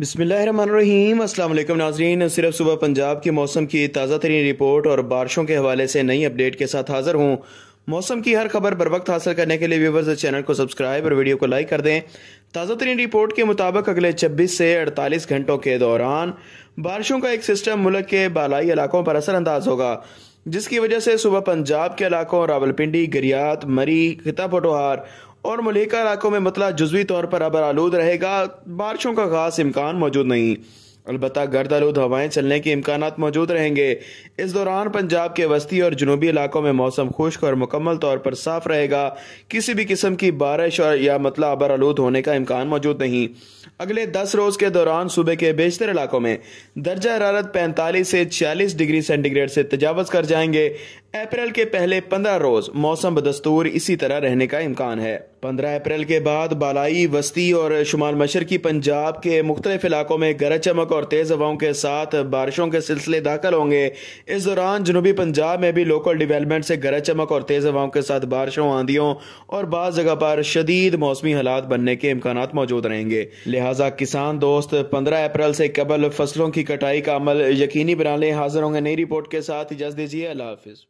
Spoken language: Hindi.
बिसमीम अल्लाम नाजरीन सिर्फ सुबह पंजाब के मौसम की ताज़ा तरीन रिपोर्ट और बारिशों के हवाले से नई अपडेट के साथ हाज़िर हूँ मौसम की हर खबर बर वक्त हासिल करने के लिए व्यूवर्स चैनल को सब्सक्राइब और वीडियो को लाइक कर दें ताज़ा तरीन रिपोर्ट के मुताबिक अगले 26 से 48 घंटों के दौरान बारिशों का एक सिस्टम मुल्क के बालाई इलाकों पर असरअंदाज होगा जिसकी वजह से सुबह पंजाब के इलाकों रावलपिंडी गरियात मरी खिता पटोहार और मलेका इलाकों में मतला जजवी तौर पर अबर आलूद रहेगा बारिशों का खास इम्कान मौजूद नहीं अलबत् गर्द आलूद हवाएं चलने के इम्कान मौजूद रहेंगे इस दौरान पंजाब के वस्ती और जनूबी इलाकों में मौसम खुश्क और मुकम्मल तौर पर साफ रहेगा किसी भी किस्म की बारिश और या मतला अबर आलूद होने का इम्कान मौजूद नहीं अगले दस रोज़ के दौरान सुबह के बेशतर इलाकों में दर्जा हरारत पैंतालीस से छियालीस डिग्री सेंटीग्रेड से तजावज़ कर जाएंगे अप्रैल के पहले पंद्रह रोज मौसम बदस्तूर इसी तरह रहने का इम्कान है पंद्रह अप्रैल के बाद बालाई वस्ती और शुमाल मशरकी पंजाब के मुख्तलिफ इलाकों में गरज चमक और तेज़ हवाओं के साथ बारिशों के सिलसिले दाखिल होंगे इस दौरान जनूबी पंजाब में भी लोकल डिवेलपमेंट से गरज चमक और तेज़ हवाओं के साथ बारिशों आंधियों और बाद जगह पर शदीद मौसमी हालात बनने के इम्कान मौजूद रहेंगे लिहाजा किसान दोस्त पंद्रह अप्रैल से कबल फसलों की कटाई का अमल यकीनी बनाने हाजिर होंगे नई रिपोर्ट के साथ इजाज़ दीजिए अल्लाह हाफिज़